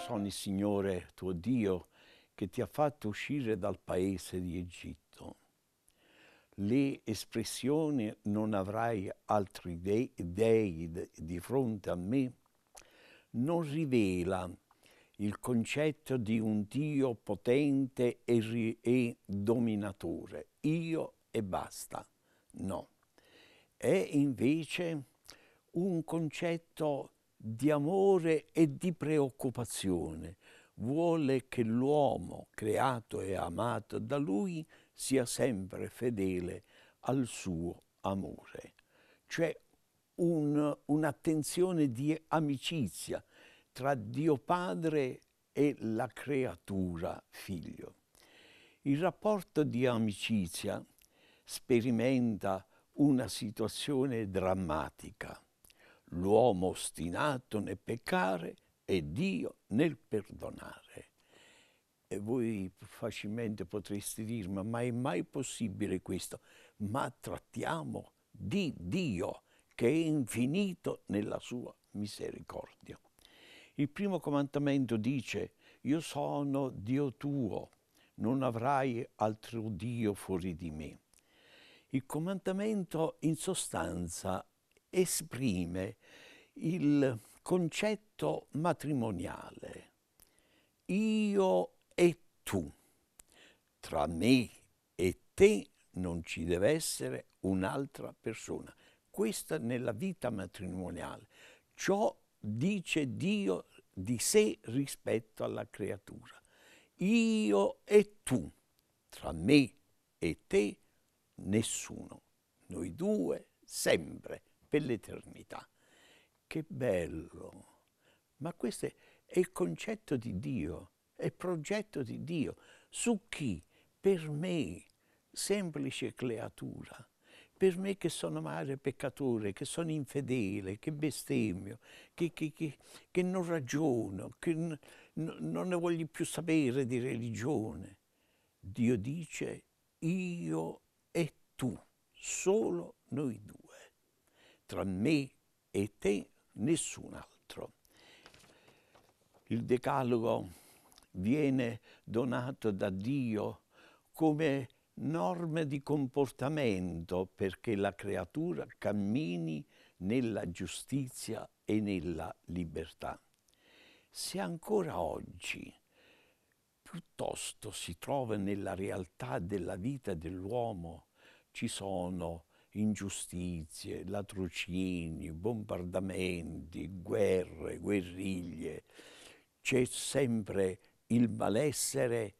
sono il Signore tuo Dio che ti ha fatto uscire dal paese di Egitto. Le espressioni non avrai altri dei, dei di fronte a me non rivela il concetto di un Dio potente e, e dominatore. Io e basta. No. È invece un concetto di amore e di preoccupazione. Vuole che l'uomo, creato e amato da lui, sia sempre fedele al suo amore. C'è cioè, un, un'attenzione di amicizia tra Dio Padre e la creatura figlio. Il rapporto di amicizia sperimenta una situazione drammatica l'uomo ostinato nel peccare e Dio nel perdonare. E voi facilmente potreste dirmi, ma è mai possibile questo? Ma trattiamo di Dio che è infinito nella sua misericordia. Il primo comandamento dice, io sono Dio tuo, non avrai altro Dio fuori di me. Il comandamento in sostanza esprime il concetto matrimoniale io e tu, tra me e te non ci deve essere un'altra persona. Questa nella vita matrimoniale. Ciò dice Dio di sé rispetto alla creatura. Io e tu, tra me e te, nessuno. Noi due, sempre per l'eternità. Che bello! Ma questo è, il concetto di Dio, è il progetto di Dio. Su chi? Per me, semplice creatura per me che sono male peccatore, che sono infedele, che bestemmio, che, che, che, che non ragiono, che non ne voglio più sapere di religione. Dio dice io e tu, solo noi due tra me e te nessun altro. Il decalogo viene donato da Dio come norme di comportamento perché la creatura cammini nella giustizia e nella libertà. Se ancora oggi piuttosto si trova nella realtà della vita dell'uomo ci sono ingiustizie, latrocini, bombardamenti, guerre, guerriglie. C'è sempre il malessere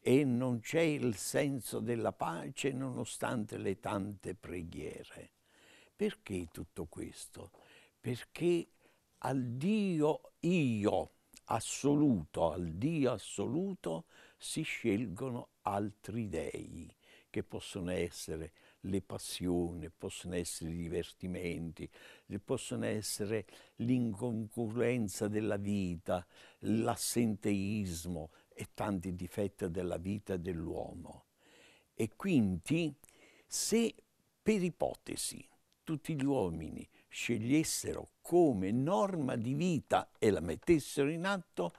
e non c'è il senso della pace nonostante le tante preghiere. Perché tutto questo? Perché al Dio io assoluto, al Dio assoluto si scelgono altri dei che possono essere le passioni, possono essere i divertimenti, possono essere l'inconcurrenza della vita, l'assenteismo e tanti difetti della vita dell'uomo. E quindi se per ipotesi tutti gli uomini scegliessero come norma di vita e la mettessero in atto,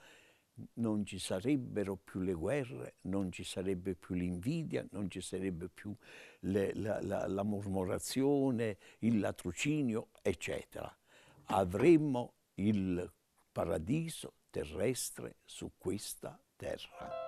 non ci sarebbero più le guerre, non ci sarebbe più l'invidia, non ci sarebbe più le, la, la, la mormorazione, il latrocinio, eccetera. Avremmo il paradiso terrestre su questa terra.